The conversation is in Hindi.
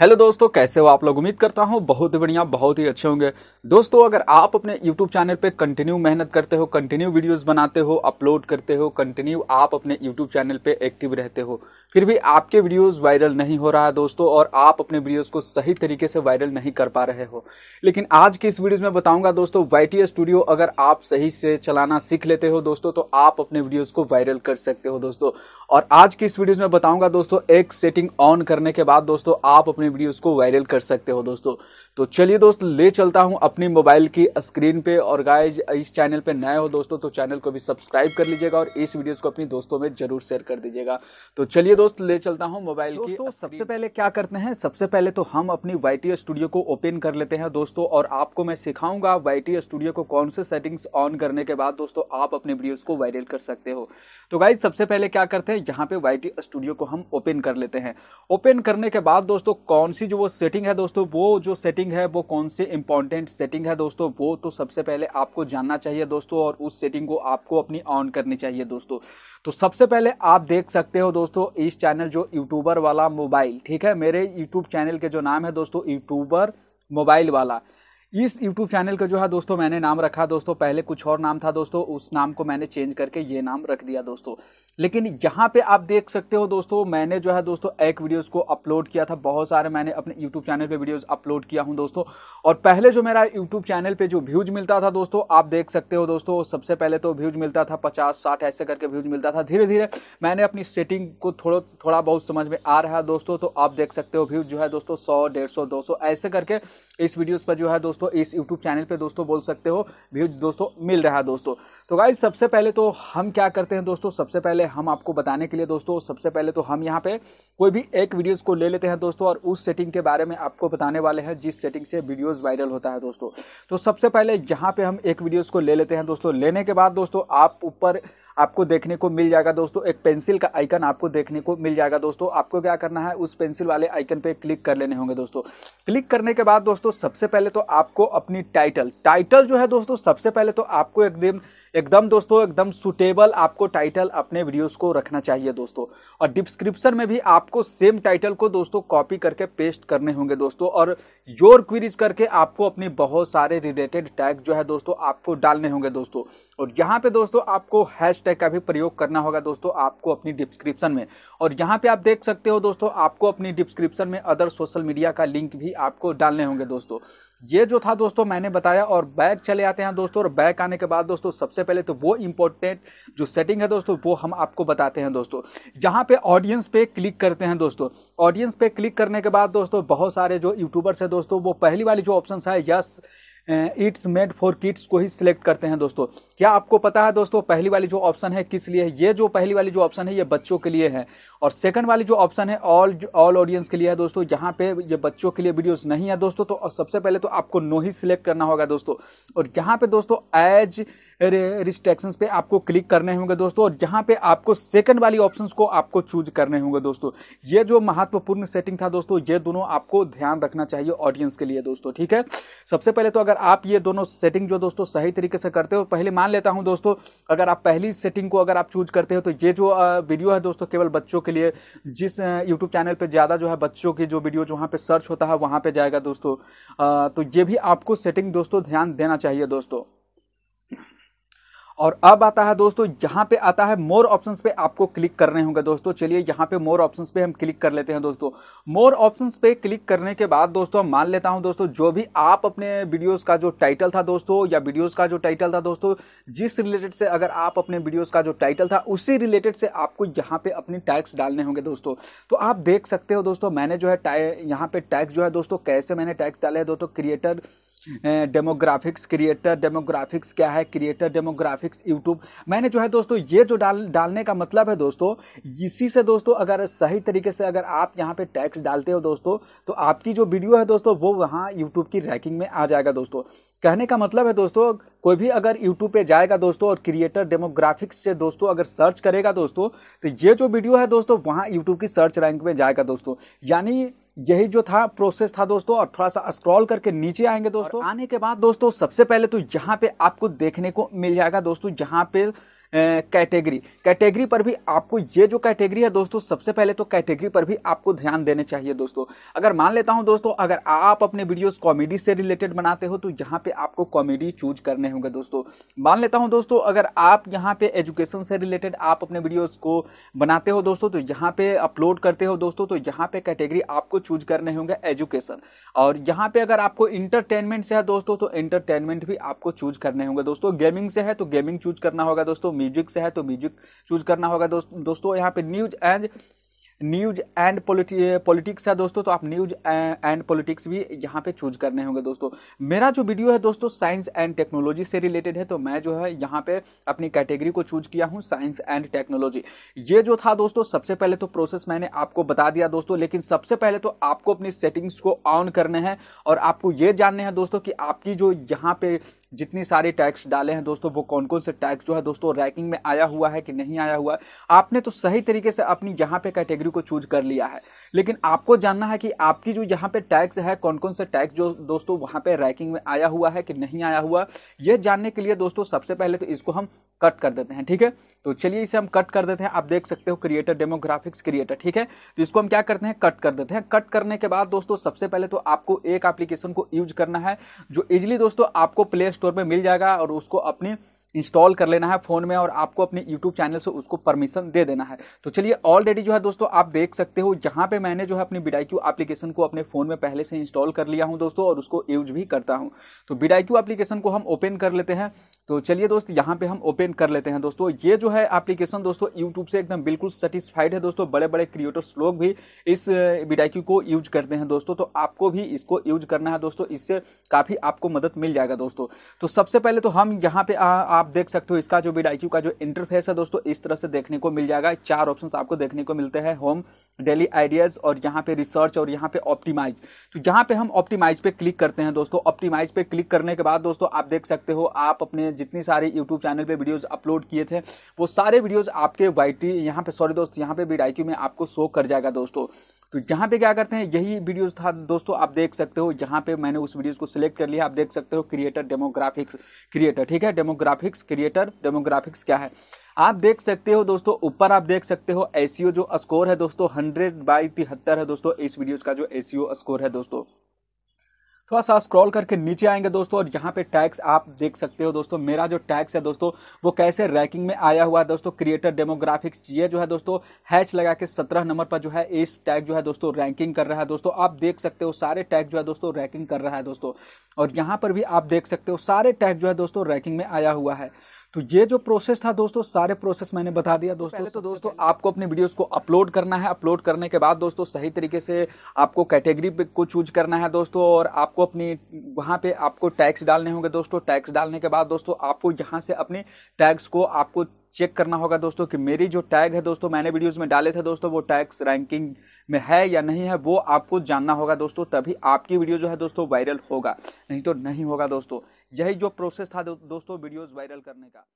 हेलो दोस्तों कैसे हो आप लोग उम्मीद करता हूँ बहुत ही बढ़िया बहुत ही अच्छे होंगे दोस्तों अगर आप अपने यूट्यूब चैनल पे कंटिन्यू मेहनत करते हो कंटिन्यू वीडियोस बनाते हो अपलोड करते हो कंटिन्यू आप अपने यूट्यूब चैनल पे एक्टिव रहते हो फिर भी आपके वीडियोस वायरल नहीं हो रहा है दोस्तों और आप अपने वीडियोज को सही तरीके से वायरल नहीं कर पा रहे हो लेकिन आज की इस वीडियोज में बताऊंगा दोस्तों वाई स्टूडियो अगर आप सही से चलाना सीख लेते हो दोस्तों तो आप अपने वीडियोज को वायरल कर सकते हो दोस्तों और आज की इस वीडियोज में बताऊंगा दोस्तों एक सेटिंग ऑन करने के बाद दोस्तों आप अपने अपने वीडियोस को वायरल कर सकते हो दोस्तों तो चलिए दोस्त ले चलता हूँ अपनी मोबाइल की स्क्रीन पे और गाइज इस चैनल पे नए हो दोस्तों तो चैनल को भी सब्सक्राइब कर लीजिएगा और इस वीडियोस को अपने दोस्तों में जरूर शेयर कर दीजिएगा तो चलिए दोस्त ले चलता हूँ मोबाइल की दोस्तों सबसे पहले क्या करते हैं सबसे पहले तो हम अपनी वाई स्टूडियो को ओपन कर लेते हैं दोस्तों और आपको मैं सिखाऊंगा वाई स्टूडियो को कौन से सेटिंग्स ऑन करने के बाद दोस्तों आप अपने वीडियोज को वायरल कर सकते हो तो गाइज सबसे पहले क्या करते हैं यहाँ पे वाई स्टूडियो को हम ओपन कर लेते हैं ओपन करने के बाद दोस्तों कौन सी जो वो सेटिंग है दोस्तों वो जो सेटिंग है वो कौन से इंपॉर्टेंट सेटिंग है दोस्तों वो तो सबसे पहले आपको जानना चाहिए दोस्तों और उस सेटिंग को आपको अपनी ऑन करनी चाहिए दोस्तों तो सबसे पहले आप देख सकते हो दोस्तों इस चैनल जो यूट्यूबर वाला मोबाइल ठीक है मेरे यूट्यूब चैनल के जो नाम है दोस्तों यूट्यूबर मोबाइल वाला इस यूट्यूब चैनल का जो है दोस्तों मैंने नाम रखा दोस्तों पहले कुछ और नाम था दोस्तों उस नाम को मैंने चेंज करके ये नाम रख दिया दोस्तों लेकिन यहाँ पे आप देख सकते हो दोस्तों मैंने जो है दोस्तों एक वीडियोस को अपलोड किया था बहुत सारे मैंने अपने यूट्यूब चैनल पे वीडियोस अपलोड किया हूँ दोस्तों और पहले जो मेरा यूट्यूब चैनल पर जो व्यूज मिलता था दोस्तों आप देख सकते हो दोस्तों सबसे पहले तो व्यूज मिलता था पचास साठ ऐसे करके व्यूज मिलता था धीरे धीरे मैंने अपनी सेटिंग को थोड़ा थोड़ा बहुत समझ में आ रहा है दोस्तों तो आप देख सकते हो व्यूज जो है दोस्तों सौ डेढ़ सौ ऐसे करके इस वीडियोस पर जो है दोस्तों इस यूट्यूब चैनल पे दोस्तों बोल सकते हो व्यू दोस्तों मिल रहा है दोस्तों तो गाइज सबसे पहले तो हम क्या करते हैं दोस्तों सबसे पहले हम आपको बताने के लिए दोस्तों सबसे पहले तो हम यहाँ पे कोई भी एक वीडियोस को ले लेते हैं दोस्तों और उस सेटिंग के बारे में आपको बताने वाले हैं जिस सेटिंग से वीडियोज़ वायरल होता है दोस्तों तो सबसे पहले यहाँ पे हम एक वीडियोज़ को ले लेते हैं दोस्तों लेने के बाद दोस्तों आप ऊपर आपको देखने को मिल जाएगा दोस्तों एक पेंसिल का आइकन आपको देखने को मिल जाएगा दोस्तों आपको क्या करना है उस पेंसिल वाले आइकन पे क्लिक कर लेने होंगे दोस्तों क्लिक करने के बाद दोस्तों सबसे पहले तो आपको अपनी टाइटल टाइटल जो है दोस्तों सबसे पहले तो आपको एकदम एकदम दोस्तों एकदम सुटेबल आपको टाइटल अपने वीडियोज को रखना चाहिए दोस्तों और डिस्क्रिप्शन में भी आपको सेम टाइटल को दोस्तों कॉपी करके पेस्ट करने होंगे दोस्तों और योर क्वीरीज करके आपको अपनी बहुत सारे रिलेटेड टैग जो है दोस्तों आपको डालने होंगे दोस्तों और यहाँ पे दोस्तों आपको हैश हैशटैग का भी प्रयोग करना होगा दोस्तों आपको अपनी डिस्क्रिप्शन में और यहाँ पे आप देख सकते हो दोस्तों आपको अपनी डिस्क्रिप्शन में अदर सोशल मीडिया का लिंक भी आपको डालने होंगे दोस्तों ये जो था दोस्तों मैंने बताया और बैक चले आते हैं दोस्तों और बैक आने के बाद दोस्तों सबसे पहले तो वो इंपॉर्टेंट जो सेटिंग है दोस्तों वो हम आपको बताते हैं दोस्तों यहाँ पे ऑडियंस पे क्लिक करते हैं दोस्तों ऑडियंस पे क्लिक करने के बाद दोस्तों बहुत सारे जो यूट्यूबर्स है दोस्तों वो पहली वाली जो ऑप्शन है yes it's made for kids को ही सिलेक्ट करते हैं दोस्तों क्या आपको पता है दोस्तों पहली वाली जो ऑप्शन है किस लिए है ये जो पहली वाली जो ऑप्शन है ये बच्चों के लिए है और सेकंड वाली जो ऑप्शन है ऑल ऑल ऑडियंस के लिए है दोस्तों जहाँ पे ये बच्चों के लिए वीडियोस नहीं है दोस्तों तो सबसे पहले तो आपको नो ही सिलेक्ट करना होगा दोस्तों और यहाँ पे दोस्तों एज रिस्ट्रिक्शंस पे आपको क्लिक करने होंगे दोस्तों और जहाँ पे आपको सेकंड वाली ऑप्शंस को आपको चूज करने होंगे दोस्तों ये जो महत्वपूर्ण सेटिंग था दोस्तों ये दोनों आपको ध्यान रखना चाहिए ऑडियंस के लिए दोस्तों ठीक है सबसे पहले तो अगर आप ये दोनों सेटिंग जो दोस्तों सही तरीके से करते हो पहले मान लेता हूँ दोस्तों अगर आप पहली सेटिंग को अगर आप चूज करते हो तो ये जो वीडियो है दोस्तों केवल बच्चों के लिए जिस यूट्यूब चैनल पर ज़्यादा जो है बच्चों की जो वीडियो जहां पर सर्च होता है वहां पर जाएगा दोस्तों तो ये भी आपको सेटिंग दोस्तों ध्यान देना चाहिए दोस्तों और अब आता है दोस्तों यहाँ पे आता है मोर ऑप्शंस पे आपको क्लिक करने होंगे दोस्तों चलिए यहाँ पे मोर ऑप्शंस पे हम क्लिक कर लेते हैं दोस्तों मोर ऑप्शंस पे क्लिक करने के बाद दोस्तों मान लेता हूँ दोस्तों जो भी आप अपने वीडियोस का जो टाइटल था दोस्तों या वीडियोस का जो टाइटल था दोस्तों जिस रिलेटेड से अगर आप अपने वीडियोज का जो टाइटल था उसी रिलेटेड से आपको यहाँ पे अपनी टैक्स डालने होंगे दोस्तों तो आप देख सकते हो दोस्तों मैंने जो है यहाँ पे टैक्स जो है दोस्तों कैसे मैंने टैक्स डाले हैं दोस्तों क्रिएटर डेमोग्राफिक्स क्रिएटर डेमोग्राफिक्स क्या है क्रिएटर डेमोग्राफिक्स यूट्यूब मैंने जो है दोस्तों ये जो डाल डालने का मतलब है दोस्तों इसी से दोस्तों अगर सही तरीके से अगर आप यहाँ पे टैक्स डालते हो दोस्तों तो आपकी जो वीडियो है दोस्तों वो वहाँ यूट्यूब की रैंकिंग में आ जाएगा दोस्तों कहने का मतलब है दोस्तों कोई भी अगर यूट्यूब पे जाएगा दोस्तों और क्रिएटर डेमोग्राफिक्स से दोस्तों अगर सर्च करेगा दोस्तों तो ये जो वीडियो है दोस्तों वहाँ यूट्यूब की सर्च रैंक में जाएगा दोस्तों यानी यही जो था प्रोसेस था दोस्तों और थोड़ा सा स्क्रॉल करके नीचे आएंगे दोस्तों आने के बाद दोस्तों सबसे पहले तो यहाँ पे आपको देखने को मिल जाएगा दोस्तों जहाँ पे कैटेगरी कैटेगरी पर भी आपको ये जो कैटेगरी है दोस्तों सबसे पहले तो कैटेगरी पर भी आपको ध्यान देने चाहिए दोस्तों अगर मान लेता हूँ दोस्तों अगर आप अपने वीडियोस कॉमेडी से रिलेटेड बनाते हो तो यहाँ पे आपको कॉमेडी चूज करने होंगे दोस्तों मान लेता हूँ दोस्तों अगर आप यहाँ पे एजुकेशन से रिलेटेड आप अपने वीडियोज को बनाते हो दोस्तों तो यहाँ पे अपलोड करते हो दोस्तों तो यहाँ पे कैटेगरी आपको चूज करने होंगे एजुकेशन और यहाँ पे अगर आपको इंटरटेनमेंट से है दोस्तों तो इंटरटेनमेंट भी आपको चूज करने होंगे दोस्तों गेमिंग से है तो गेमिंग चूज करना होगा दोस्तों म्यूजिक से है तो म्यूजिक चूज करना होगा दोस्त दोस्तों यहाँ पे news and news and politics है दोस्तों तो आप न्यूज एंड पॉलिटिक्स भी यहाँ पे चूज करने होंगे दोस्तों मेरा जो वीडियो है दोस्तों साइंस एंड टेक्नोलॉजी से रिलेटेड है तो मैं जो है यहाँ पे अपनी कैटेगरी को चूज किया हूँ साइंस एंड टेक्नोलॉजी ये जो था दोस्तों सबसे पहले तो प्रोसेस मैंने आपको बता दिया दोस्तों लेकिन सबसे पहले तो आपको अपनी सेटिंग्स को ऑन करने हैं और आपको ये जानने हैं दोस्तों कि आपकी जो यहाँ पे जितनी सारी टैक्स डाले हैं दोस्तों वो कौन कौन से टैक्स जो है दोस्तों रैंकिंग में आया हुआ है कि नहीं आया हुआ है आपने तो सही तरीके से अपनी यहाँ पे कैटेगरी को चूज कर लिया है लेकिन आपको जानना है कि आपकी जो यहाँ पे टैक्स है कौन कौन से टैक्स जो दोस्तों वहाँ पे रैंकिंग में आया हुआ है कि नहीं आया हुआ ये जानने के लिए दोस्तों सबसे पहले तो इसको हम कट कर देते हैं ठीक है तो चलिए इसे हम कट कर देते हैं आप देख सकते हो क्रिएटर डेमोग्राफिक्स क्रिएटर ठीक है तो इसको हम क्या करते हैं कट कर देते हैं कट करने के बाद दोस्तों सबसे पहले तो आपको एक एप्लीकेशन को यूज करना है जो इजिली दोस्तों आपको प्ले स्टोर में मिल जाएगा और उसको अपनी इंस्टॉल कर लेना है फ़ोन में और आपको अपने यूट्यूब चैनल से उसको परमिशन दे देना है तो चलिए ऑलरेडी जो है दोस्तों आप देख सकते हो जहाँ पे मैंने जो है अपनी बिडाईक्यू एप्लीकेशन को अपने फ़ोन में पहले से इंस्टॉल कर लिया हूँ दोस्तों और उसको यूज भी करता हूँ तो बिडाइक्यू एप्लीकेशन को हम ओपन कर लेते हैं तो चलिए दोस्त यहाँ पे हम ओपन कर लेते हैं दोस्तों ये जो है एप्लीकेशन दोस्तों यूट्यूब से एकदम बिल्कुल सेटिस्फाइड है दोस्तों बड़े बड़े क्रिएटर्स लोग भी इस विडाइक्यू को यूज करते हैं दोस्तों तो आपको भी इसको यूज करना है दोस्तों इससे काफ़ी आपको मदद मिल जाएगा दोस्तों तो सबसे पहले तो हम यहाँ पे आ, आप देख सकते हो इसका जो विडाइक्यू का जो इंटरफेस है दोस्तों इस तरह से देखने को मिल जाएगा चार ऑप्शन आपको देखने को मिलते हैं होम डेली आइडियाज़ और यहाँ पे रिसर्च और यहाँ पे ऑप्टीमाइज तो यहाँ पे हम ऑप्टीमाइज पे क्लिक करते हैं दोस्तों ऑप्टीमाइज पे क्लिक करने के बाद दोस्तों आप देख सकते हो आप अपने जितनी सारी यूट्यूब चैनल पे वीडियोस अपलोड किए थे वो सारे वीडियोस आपके वाई टी यहाँ पर सॉरी दोस्त यहाँ पे वी में आपको शो कर जाएगा दोस्तों तो यहाँ पे क्या करते हैं यही वीडियोस था दोस्तों आप देख सकते हो यहाँ पे मैंने उस वीडियोस को सिलेक्ट कर लिया आप देख सकते हो क्रिएटर डेमोग्राफिक्स क्रिएटर ठीक है डेमोग्राफिक्स क्रिएटर डेमोग्राफिक्स क्या है आप देख सकते हो दोस्तों ऊपर आप देख सकते हो एसीओ e जो स्कोर है दोस्तों हंड्रेड बाई तिहत्तर है दोस्तों इस वीडियोज का जो ए स्कोर e है दोस्तों थोड़ा सा स्क्रॉल करके नीचे आएंगे दोस्तों और यहाँ पे टैक्स आप देख सकते हो दोस्तों मेरा जो टैक्स है दोस्तों वो कैसे रैंकिंग में आया हुआ है दोस्तों क्रिएटर डेमोग्राफिक्स ये जो है दोस्तों हैच लगा के सत्रह नंबर पर जो है इस टैग जो है दोस्तों रैंकिंग कर रहा है दोस्तों आप देख सकते हो सारे टैग जो है दोस्तों रैंकिंग कर रहा है दोस्तों और यहाँ पर भी आप देख सकते हो सारे टैग जो है दोस्तों रैंकिंग में आया हुआ है तो ये जो प्रोसेस था दोस्तों सारे प्रोसेस मैंने बता दिया दोस्तों पहले तो दोस्तों आपको अपने वीडियोस को अपलोड करना है अपलोड करने के बाद दोस्तों सही तरीके से आपको कैटेगरी को चूज करना है दोस्तों और आपको अपनी वहाँ पे आपको टैक्स डालने होंगे दोस्तों टैक्स डालने के बाद दोस्तों आपको यहाँ से अपने टैक्स को आपको चेक करना होगा दोस्तों कि मेरी जो टैग है दोस्तों मैंने वीडियोस में डाले थे दोस्तों वो टैग्स रैंकिंग में है या नहीं है वो आपको जानना होगा दोस्तों तभी आपकी वीडियो जो है दोस्तों वायरल होगा नहीं तो नहीं होगा दोस्तों यही जो प्रोसेस था दो, दोस्तों वीडियोज़ वायरल करने का